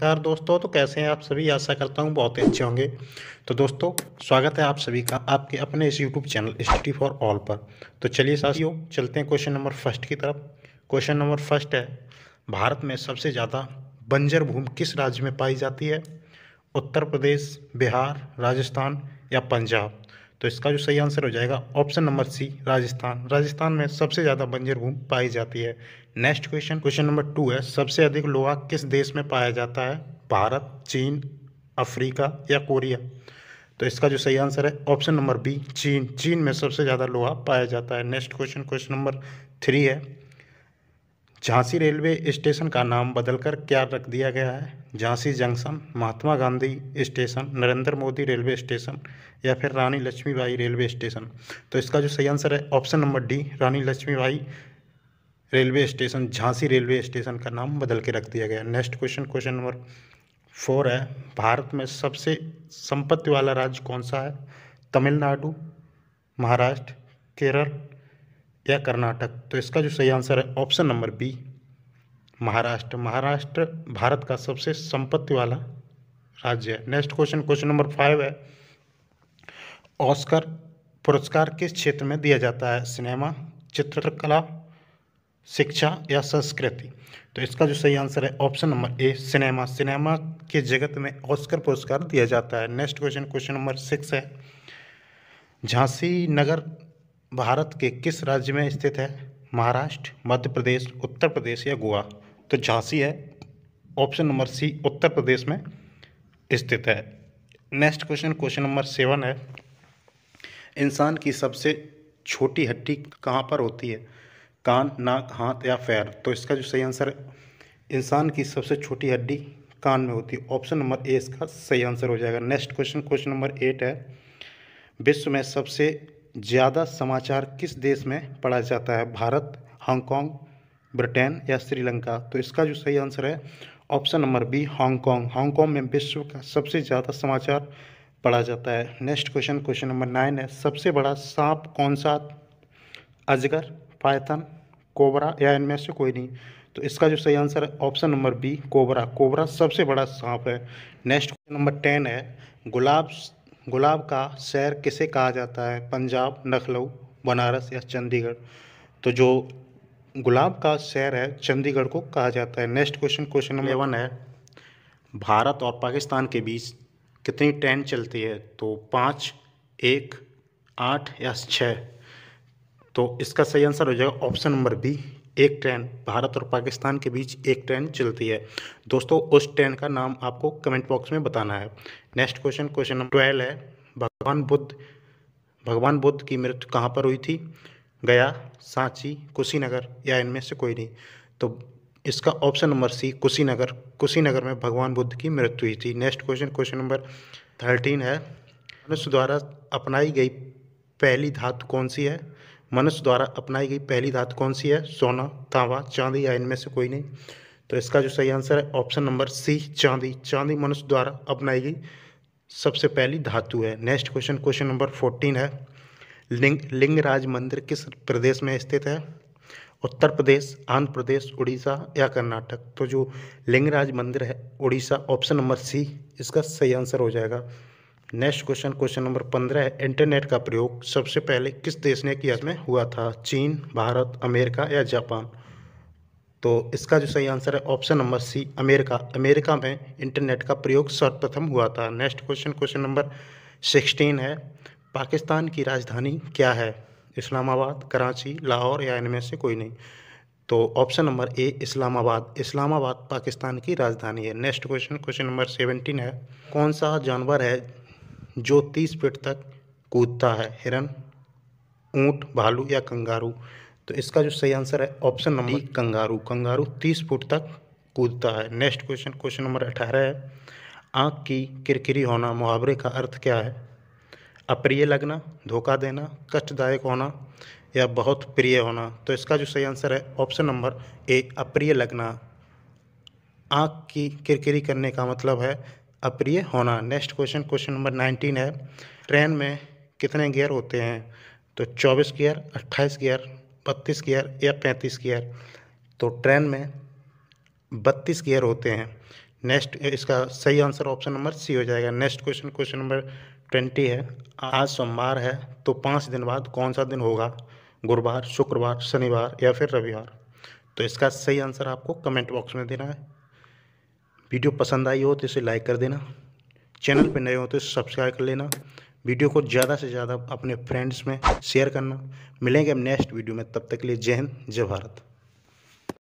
नमस्कार दोस्तों तो कैसे हैं आप सभी आशा करता हूँ बहुत ही अच्छे होंगे तो दोस्तों स्वागत है आप सभी का आपके अपने इस YouTube channel study for all पर तो चलिए साथियों चलते हैं क्वेश्चन नंबर फर्स्ट की तरफ क्वेश्चन नंबर फर्स्ट है भारत में सबसे ज़्यादा बंजर भूमि किस राज्य में पाई जाती है उत्तर प्रदेश बिहार राजस्थान या पंजाब तो इसका जो सही आंसर हो जाएगा option number C Rajasthan Rajasthan में सबसे ज़्यादा बंजर भूमि पाई जाती है next question question number two है सबसे अधिक लोहा किस देश में पाया जाता है भारत चीन अफ्रीका या कोरिया तो इसका जो सही आंसर है ऑप्शन नंबर बी चीन चीन में सबसे ज़्यादा लोहा पाया जाता है next question question number three है झांसी रेलवे स्टेशन का नाम बदलकर क्या रख दिया गया है Jhansi junction Mahatma Gandhi station Narendra Modi railway station या फिर रानी लक्ष्मीबाई रेलवे स्टेशन तो इसका जो सही आंसर है option number D Rani Lakshmibai railway station Jhansi railway station का नाम बदल के रख दिया गया next question question number four है भारत में सबसे संपत्ति वाला राज्य कौन सा है तमिलनाडु महाराष्ट्र केरल या कर्नाटक तो इसका जो सही आंसर है option number B Maharashtra Maharashtra Bharat का सबसे संपत्ति वाला राज्य है next question question number five है ऑस्कर पुरस्कार किस क्षेत्र में दिया जाता है सिनेमा चित्रकला शिक्षा या संस्कृति तो इसका जो सही आंसर है option number A cinema cinema के जगत में ऑस्कर पुरस्कार दिया जाता है next question question number six है झांसी नगर भारत के किस राज्य में स्थित है महाराष्ट्र मध्य प्रदेश उत्तर प्रदेश या गोवा तो झांसी है ऑप्शन नंबर सी उत्तर प्रदेश में स्थित है next question question number seven है इंसान की सबसे छोटी हड्डी कहाँ पर होती है कान नाक हाथ या पैर तो इसका जो सही आंसर है इंसान की सबसे छोटी हड्डी कान में होती है ऑप्शन नंबर ए इसका सही आंसर हो जाएगा next question question number eight है विश्व में सबसे ज़्यादा समाचार किस देश में पढ़ा जाता है भारत हांगकांग ब्रिटेन या श्रीलंका तो इसका जो सही आंसर है option number B Hong Kong Hong Kong में विश्व का सबसे ज़्यादा समाचार पढ़ा जाता है next question question number nine है सबसे बड़ा सांप कौन सा अजगर पायथन कोबरा या इनमें से कोई नहीं तो इसका जो सही आंसर है option number B cobra cobra सबसे बड़ा सांप है नेक्स्ट क्वेश्चन नंबर टेन है गुलाब गुलाब का शहर किसे कहा जाता है पंजाब लखनऊ बनारस या चंडीगढ़ तो जो गुलाब का शहर है चंडीगढ़ को कहा जाता है next question question number one है भारत और पाकिस्तान के बीच कितनी ट्रेन चलती है तो पाँच एक आठ या छः तो इसका सही आंसर हो जाएगा ऑप्शन नंबर बी एक ट्रेन भारत और पाकिस्तान के बीच एक ट्रेन चलती है दोस्तों उस ट्रेन का नाम आपको कमेंट बॉक्स में बताना है next question question number twelve है भगवान बुद्ध भगवान बुद्ध की मृत्यु कहाँ पर हुई थी गया सांची कुशीनगर या इनमें से कोई नहीं तो इसका option number C Kushinagar Kushinagar में भगवान बुद्ध की मृत्यु हुई थी next question question number thirteen है मनुष्य द्वारा अपनाई गई पहली धातु कौन सी है मनुष्य द्वारा अपनाई गई पहली धातु कौन सी है सोना तांबा चांदी या इनमें से कोई नहीं तो इसका जो सही आंसर है ऑप्शन नंबर सी चांदी चांदी मनुष्य द्वारा अपनाई गई सबसे पहली धातु है next question question number fourteen है लिंग लिंगराज मंदिर किस प्रदेश में स्थित है उत्तर प्रदेश आंध्र प्रदेश उड़ीसा या कर्नाटक तो जो लिंगराज मंदिर है उड़ीसा ऑप्शन नंबर सी इसका सही आंसर हो जाएगा नेक्स्ट क्वेश्चन क्वेश्चन नंबर पंद्रह है इंटरनेट का प्रयोग सबसे पहले किस देश ने किया इसमें हुआ था चीन भारत अमेरिका या जापान तो इसका जो सही आंसर है option number C America America में इंटरनेट का प्रयोग सर्वप्रथम हुआ था next question question number sixteen है पाकिस्तान की राजधानी क्या है इस्लामाबाद कराची लाहौर या इनमें से कोई नहीं तो option number A Islamabad Islamabad Pakistan की राजधानी है next question question number seventeen है कौन सा जानवर है जो तीस फीट तक कूदता है हिरन ऊंट भालू या कंगारू तो इसका जो सही आंसर है ऑप्शन नंबर कंगारू कंगारू तीस फुट तक कूदता है नेक्स्ट क्वेश्चन क्वेश्चन नंबर अठारह है आँख की किरकिरी होना मुहावरे का अर्थ क्या है अप्रिय लगना धोखा देना कष्टदायक होना या बहुत प्रिय होना तो इसका जो सही आंसर है ऑप्शन नंबर ए अप्रिय लगना आँख की किरकिरी करने का मतलब है अप्रिय होना next question question number nineteen है ट्रेन में कितने गियर होते हैं तो चौबीस गियर अट्ठाईस गियर बत्तीस गियर या पैंतीस गियर तो ट्रेन में बत्तीस गियर होते हैं नेक्स्ट इसका सही आंसर ऑप्शन नंबर सी हो जाएगा next question question number twenty है आज सोमवार है तो पाँच दिन बाद कौन सा दिन होगा गुरुवार शुक्रवार शनिवार या फिर रविवार तो इसका सही आंसर आपको कमेंट बॉक्स में देना है वीडियो पसंद आई हो तो इसे लाइक कर देना चैनल पर नए हो तो इसे सब्सक्राइब कर लेना वीडियो को ज़्यादा से ज़्यादा अपने फ्रेंड्स में शेयर करना मिलेंगे हम नेक्स्ट वीडियो में तब तक के लिए जय हिंद जय भारत